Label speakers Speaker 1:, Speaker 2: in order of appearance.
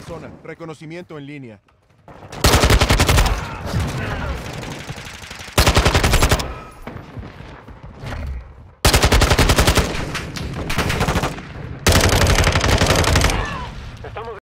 Speaker 1: zona. Reconocimiento en línea.